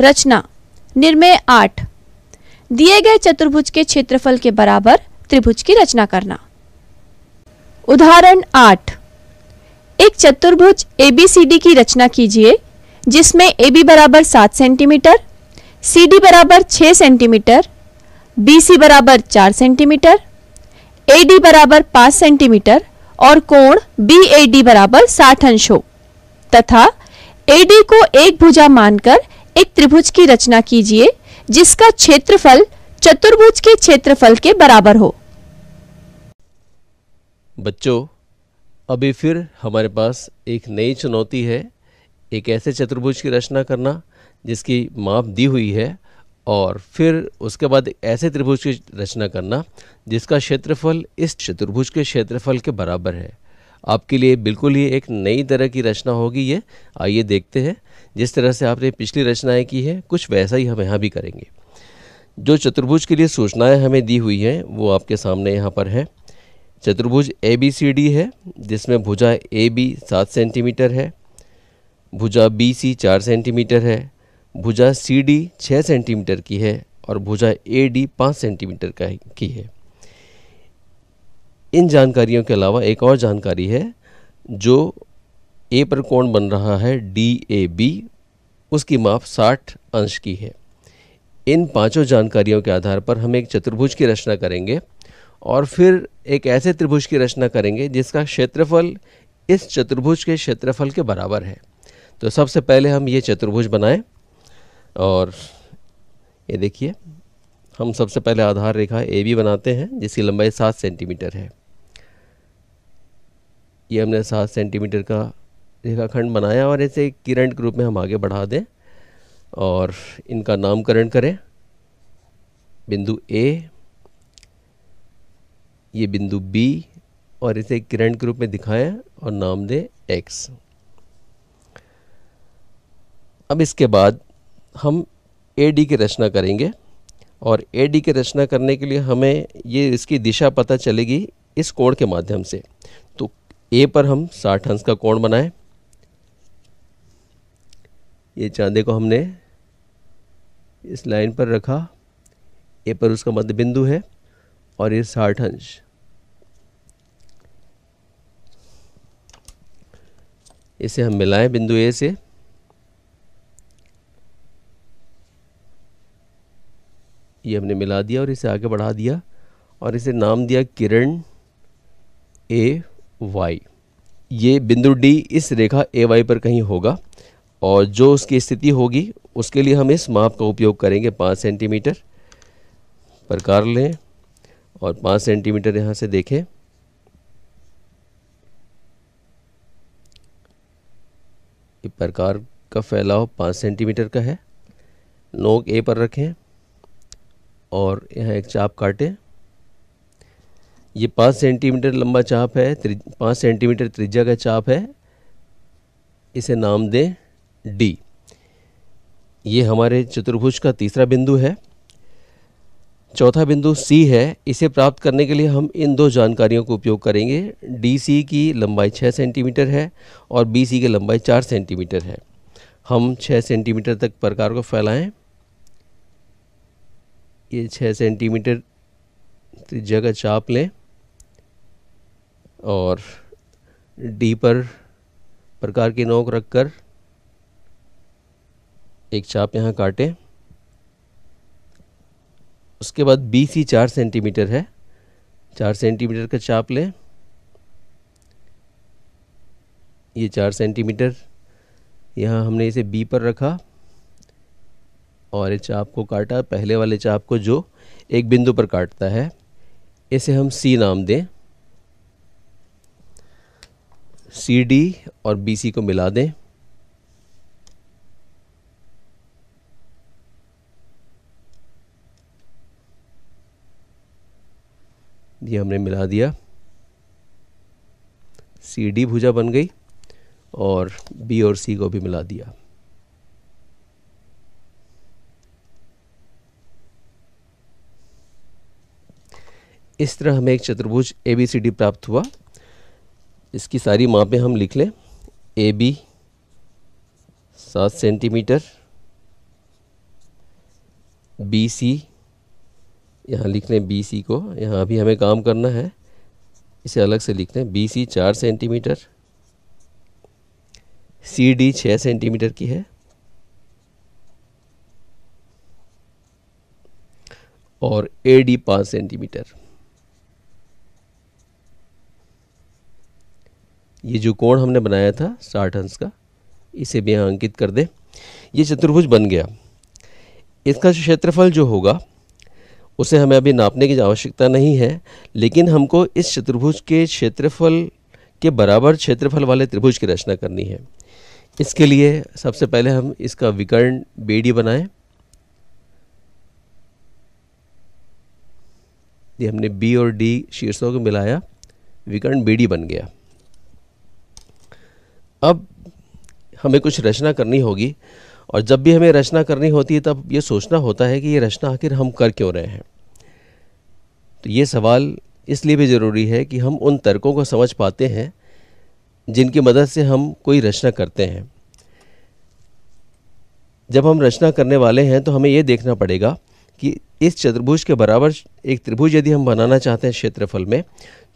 रचना निर्मय आठ दिए गए चतुर्भुज के क्षेत्रफल के बराबर त्रिभुज की रचना करना उदाहरण आठ एक चतुर्भुज एबीसीडी की रचना कीजिए जिसमें बी बराबर सात सेंटीमीटर सी डी बराबर छह सेंटीमीटर सी बराबर चार सेंटीमीटर डी बराबर पांच सेंटीमीटर और कोण बी डी बराबर साठ अंश हो तथा डी को एक भुजा मानकर एक त्रिभुज की रचना कीजिए जिसका क्षेत्रफल चतुर्भुज के क्षेत्रफल के बराबर हो बच्चों अभी फिर हमारे पास एक नई चुनौती है एक ऐसे चतुर्भुज की रचना करना जिसकी माप दी हुई है और फिर उसके बाद ऐसे त्रिभुज की रचना करना जिसका क्षेत्रफल इस चतुर्भुज के क्षेत्रफल के बराबर है आपके लिए बिल्कुल ही एक नई तरह की रचना होगी ये आइए देखते हैं जिस तरह से आपने पिछली रचनाएं की है कुछ वैसा ही हम यहाँ भी करेंगे जो चतुर्भुज के लिए सूचनाएं हमें दी हुई हैं वो आपके सामने यहाँ पर है चतुर्भुज ए बी सी डी है जिसमें भुजा ए बी सात सेंटीमीटर है भुजा बी सी चार सेंटीमीटर है भुजा सी डी छः सेंटीमीटर की है और भुजा ए डी पाँच सेंटीमीटर का की है इन जानकारियों के अलावा एक और जानकारी है जो ए पर कोण बन रहा है डी ए बी उसकी माप 60 अंश की है इन पांचों जानकारियों के आधार पर हम एक चतुर्भुज की रचना करेंगे और फिर एक ऐसे त्रिभुज की रचना करेंगे जिसका क्षेत्रफल इस चतुर्भुज के क्षेत्रफल के बराबर है तो सबसे पहले हम ये चतुर्भुज बनाएं और ये देखिए हम सबसे पहले आधार रेखा ए बी बनाते हैं जिसकी लंबाई सात सेंटीमीटर है ये हमने सात सेंटीमीटर का रेखाखंड बनाया और इसे किरण के रूप में हम आगे बढ़ा दें और इनका नामकरण करें बिंदु ए ये बिंदु बी और इसे किरण के रूप में दिखाएं और नाम दें एक्स अब इसके बाद हम ए डी की रचना करेंगे और ए डी की रचना करने के लिए हमें ये इसकी दिशा पता चलेगी इस कोण के माध्यम से तो ए पर हम साठ अंश का कोण बनाए ये चांदे को हमने इस लाइन पर रखा ए पर उसका मध्य बिंदु है और ये साठ अंश इसे हम मिलाएं बिंदु ए से ये हमने मिला दिया और इसे आगे बढ़ा दिया और इसे नाम दिया किरण ए वाई ये बिंदु डी इस रेखा ए वाई पर कहीं होगा और जो उसकी स्थिति होगी उसके लिए हम इस माप का उपयोग करेंगे पाँच सेंटीमीटर प्रकार लें और पाँच सेंटीमीटर यहाँ से देखें ये प्रकार का फैलाव पाँच सेंटीमीटर का है नोक ए पर रखें और यहाँ एक चाप काटें ये पाँच सेंटीमीटर लंबा चाप है पाँच सेंटीमीटर त्रिज्या का चाप है इसे नाम दें डी ये हमारे चतुर्भुज का तीसरा बिंदु है चौथा बिंदु सी है इसे प्राप्त करने के लिए हम इन दो जानकारियों का उपयोग करेंगे डी सी की लंबाई छः सेंटीमीटर है और बी सी की लंबाई चार सेंटीमीटर है हम छः सेंटीमीटर तक प्रकार को फैलाएं ये छः सेंटीमीटर त्रिज्या का चाप लें और डी पर प्रकार की नोक रखकर एक चाप यहाँ काटें उसके बाद बी सी चार सेंटीमीटर है चार सेंटीमीटर का चाप लें ये चार सेंटीमीटर यहाँ हमने इसे बी पर रखा और ये चाप को काटा पहले वाले चाप को जो एक बिंदु पर काटता है इसे हम सी नाम दें सी डी और बी सी को मिला दें ये हमने मिला दिया सी डी भुजा बन गई और बी और सी को भी मिला दिया इस तरह हमें एक चतुर्भुज ए बी सी डी प्राप्त हुआ इसकी सारी मापें हम लिख लें ए बी सात सेंटीमीटर बी सी यहाँ लिख लें बी सी को यहाँ अभी हमें काम करना है इसे अलग से लिख लें बी सी चार सेंटीमीटर सी डी छः सेंटीमीटर की है और ए डी पाँच सेंटीमीटर ये जो कोण हमने बनाया था साठ अंश का इसे भी यहाँ अंकित कर दें ये चतुर्भुज बन गया इसका क्षेत्रफल जो होगा उसे हमें अभी नापने की आवश्यकता नहीं है लेकिन हमको इस चतुर्भुज के क्षेत्रफल के बराबर क्षेत्रफल वाले त्रिभुज की रचना करनी है इसके लिए सबसे पहले हम इसका विकर्ण बेडी बनाएं ये हमने बी और डी शीर्षों को मिलाया विकर्ण बेडी बन गया अब हमें कुछ रचना करनी होगी और जब भी हमें रचना करनी होती है तब ये सोचना होता है कि ये रचना आखिर हम कर क्यों रहे हैं तो ये सवाल इसलिए भी ज़रूरी है कि हम उन तर्कों को समझ पाते हैं जिनकी मदद से हम कोई रचना करते हैं जब हम रचना करने वाले हैं तो हमें ये देखना पड़ेगा कि इस चतुर्भुज के बराबर एक त्रिभुज यदि हम बनाना चाहते हैं क्षेत्रफल में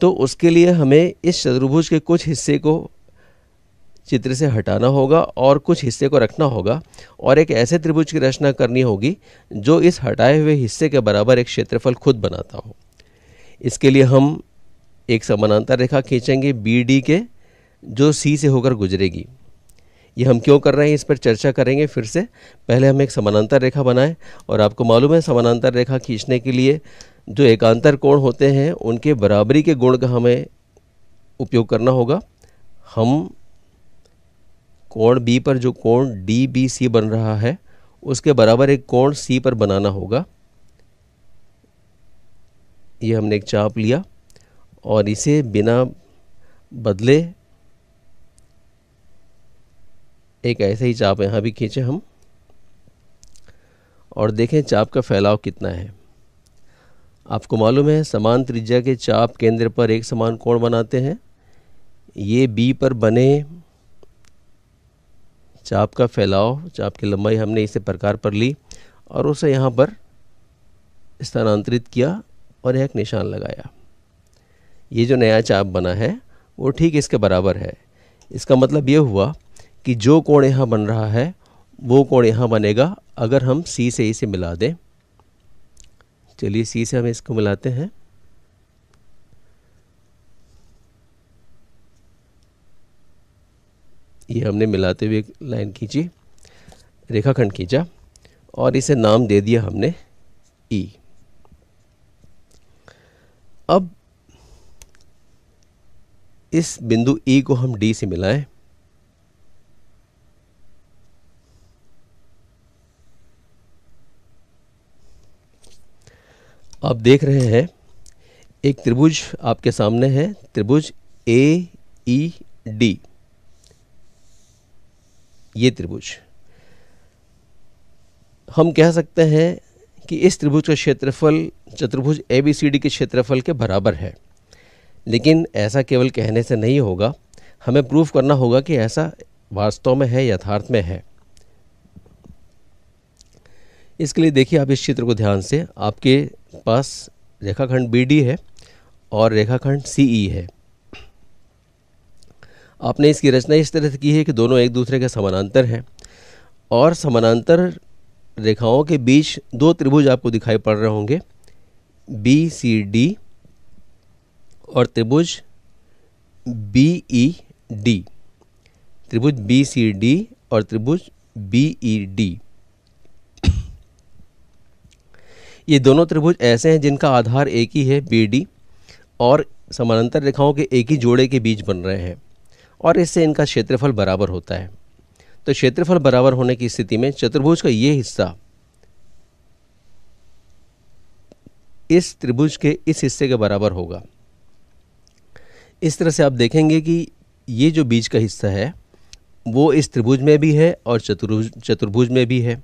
तो उसके लिए हमें इस चतुर्भुज के कुछ हिस्से को चित्र से हटाना होगा और कुछ हिस्से को रखना होगा और एक ऐसे त्रिभुज की रचना करनी होगी जो इस हटाए हुए हिस्से के बराबर एक क्षेत्रफल खुद बनाता हो इसके लिए हम एक समानांतर रेखा खींचेंगे बी डी के जो सी से होकर गुजरेगी ये हम क्यों कर रहे हैं इस पर चर्चा करेंगे फिर से पहले हम एक समानांतर रेखा बनाएं और आपको मालूम है समानांतर रेखा खींचने के लिए जो एकांतर कोण होते हैं उनके बराबरी के गुण का हमें उपयोग करना होगा हम कोण बी पर जो कोण डी बी सी बन रहा है उसके बराबर एक कोण सी पर बनाना होगा ये हमने एक चाप लिया और इसे बिना बदले एक ऐसे ही चाप यहाँ भी खींचे हम और देखें चाप का फैलाव कितना है आपको मालूम है समान त्रिज्या के चाप केंद्र पर एक समान कोण बनाते हैं ये बी पर बने चाप का फैलाव चाप की लंबाई हमने इसे प्रकार पर ली और उसे यहाँ पर स्थानांतरित किया और एक निशान लगाया ये जो नया चाप बना है वो ठीक इसके बराबर है इसका मतलब ये हुआ कि जो कोण यहाँ बन रहा है वो कोण यहाँ बनेगा अगर हम सी से इसे मिला दें चलिए सी से हम इसको मिलाते हैं ये हमने मिलाते हुए लाइन खींची रेखाखंड खींचा और इसे नाम दे दिया हमने ई e। अब इस बिंदु ई e को हम डी से मिलाएं आप देख रहे हैं एक त्रिभुज आपके सामने है त्रिभुज ए ई डी ये त्रिभुज हम कह सकते हैं कि इस त्रिभुज का क्षेत्रफल चतुर्भुज ए बी सी डी के क्षेत्रफल के बराबर है लेकिन ऐसा केवल कहने से नहीं होगा हमें प्रूफ करना होगा कि ऐसा वास्तव में है यथार्थ में है इसके लिए देखिए आप इस चित्र को ध्यान से आपके पास रेखाखंड बी डी है और रेखाखंड सी ई e है आपने इसकी रचना इस तरह से की है कि दोनों एक दूसरे के समानांतर हैं और समानांतर रेखाओं के बीच दो त्रिभुज आपको दिखाई पड़ रहे होंगे बी सी डी और त्रिभुज बी ई डी त्रिभुज बी सी डी और त्रिभुज बी ई डी ये दोनों त्रिभुज ऐसे हैं जिनका आधार एक ही है बी डी और समानांतर रेखाओं के एक ही जोड़े के बीच बन रहे हैं और इससे इनका क्षेत्रफल बराबर होता है तो क्षेत्रफल बराबर होने की स्थिति में चतुर्भुज का ये हिस्सा इस त्रिभुज के इस हिस्से के बराबर होगा इस तरह से आप देखेंगे कि ये जो बीज का हिस्सा है वो इस त्रिभुज में भी है और चतुर्भुज चतुर्भुज में भी है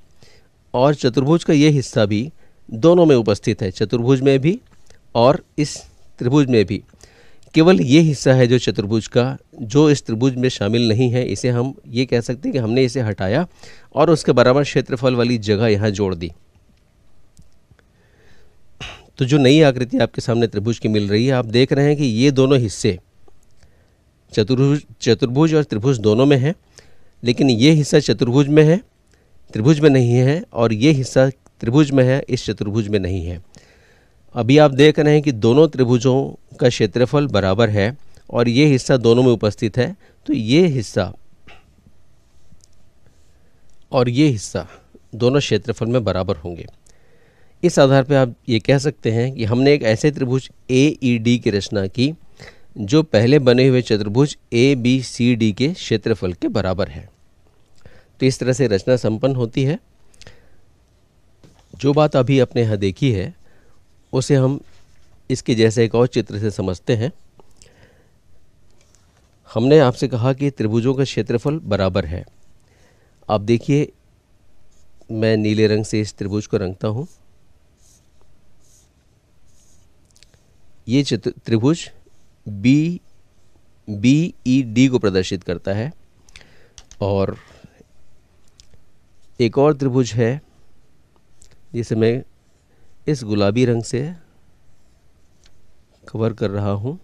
और चतुर्भुज का ये हिस्सा भी दोनों में उपस्थित है चतुर्भुज में भी और इस त्रिभुज में भी केवल ये हिस्सा है जो चतुर्भुज का जो इस त्रिभुज में शामिल नहीं है इसे हम ये कह सकते हैं कि हमने इसे हटाया और उसके बराबर क्षेत्रफल वाली जगह यहाँ जोड़ दी तो जो नई आकृति आपके सामने त्रिभुज की मिल रही है आप देख रहे हैं कि ये दोनों हिस्से चतुर्भुज चतुर्भुज और त्रिभुज दोनों में है लेकिन ये हिस्सा चतुर्भुज में है त्रिभुज में नहीं है और ये हिस्सा त्रिभुज में है इस चतुर्भुज में नहीं है अभी आप देख रहे हैं कि दोनों त्रिभुजों का क्षेत्रफल बराबर है और ये हिस्सा दोनों में उपस्थित है तो ये हिस्सा और ये हिस्सा दोनों क्षेत्रफल में बराबर होंगे इस आधार पर आप ये कह सकते हैं कि हमने एक ऐसे त्रिभुज ए ई डी की रचना की जो पहले बने हुए चतुर्भुज ए बी सी डी के क्षेत्रफल के बराबर है तो इस तरह से रचना संपन्न होती है जो बात अभी अपने यहाँ देखी है उसे हम इसके जैसे एक और चित्र से समझते हैं हमने आपसे कहा कि त्रिभुजों का क्षेत्रफल बराबर है आप देखिए मैं नीले रंग से इस त्रिभुज को रंगता हूँ ये चित्र त्रिभुज बी बी ई डी को प्रदर्शित करता है और एक और त्रिभुज है जिसे मैं इस गुलाबी रंग से कवर कर रहा हूं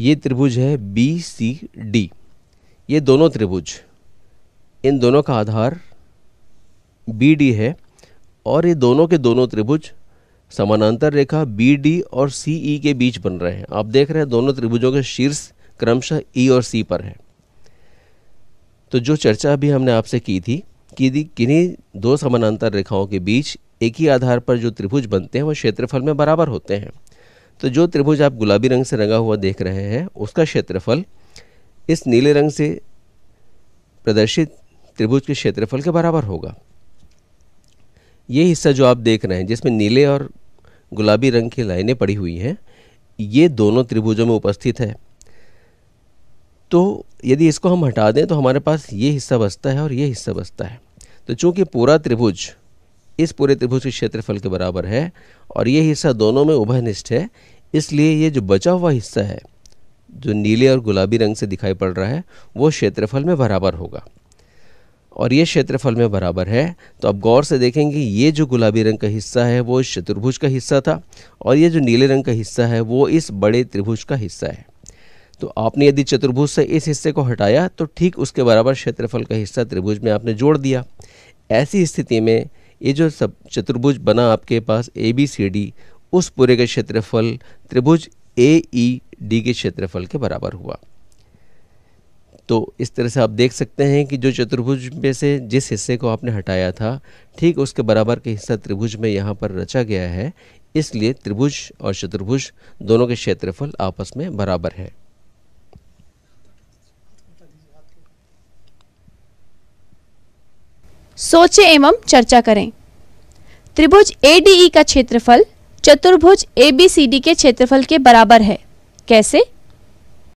ये त्रिभुज है बी सी डी ये दोनों त्रिभुज इन दोनों का आधार बी डी है और ये दोनों के दोनों त्रिभुज समानांतर रेखा बी डी और सी ई e के बीच बन रहे हैं आप देख रहे हैं दोनों त्रिभुजों के शीर्ष क्रमशः ई e और सी पर है तो जो चर्चा अभी हमने आपसे की थी कि किन्हीं दो समानांतर रेखाओं के बीच एक ही आधार पर जो त्रिभुज बनते हैं वह क्षेत्रफल में बराबर होते हैं तो जो त्रिभुज आप गुलाबी रंग से रंगा हुआ देख रहे हैं उसका क्षेत्रफल इस नीले रंग से प्रदर्शित त्रिभुज के क्षेत्रफल के बराबर होगा ये हिस्सा जो आप देख रहे हैं जिसमें नीले और गुलाबी रंग की लाइनें पड़ी हुई हैं ये दोनों त्रिभुजों में उपस्थित है तो यदि इसको हम हटा दें तो हमारे पास ये हिस्सा बचता है और ये हिस्सा बचता है तो चूंकि पूरा त्रिभुज इस पूरे त्रिभुज के क्षेत्रफल के बराबर है और ये हिस्सा दोनों में उभयनिष्ठ है इसलिए ये जो बचा हुआ हिस्सा है जो नीले और गुलाबी रंग से दिखाई पड़ रहा है वो क्षेत्रफल में बराबर होगा और ये क्षेत्रफल में बराबर है तो आप गौर से देखेंगे ये जो गुलाबी रंग का हिस्सा है वो चतुर्भुज का हिस्सा था और ये जो नीले रंग का हिस्सा है वो इस बड़े त्रिभुज का हिस्सा है तो आपने यदि चतुर्भुज से इस हिस्से को हटाया तो ठीक उसके बराबर क्षेत्रफल का हिस्सा त्रिभुज में आपने जोड़ दिया ऐसी स्थिति में ये जो सब चतुर्भुज बना आपके पास ए बी सी डी उस पूरे का क्षेत्रफल त्रिभुज ए ई डी के क्षेत्रफल के बराबर हुआ तो इस तरह से आप देख सकते हैं कि जो चतुर्भुज में से जिस हिस्से को आपने हटाया था ठीक उसके बराबर के हिस्सा त्रिभुज में यहाँ पर रचा गया है इसलिए त्रिभुज और चतुर्भुज दोनों के क्षेत्रफल आपस में बराबर है सोचें एवं चर्चा करें त्रिभुज एडीई e का क्षेत्रफल चतुर्भुज एबीसीडी के क्षेत्रफल के बराबर है कैसे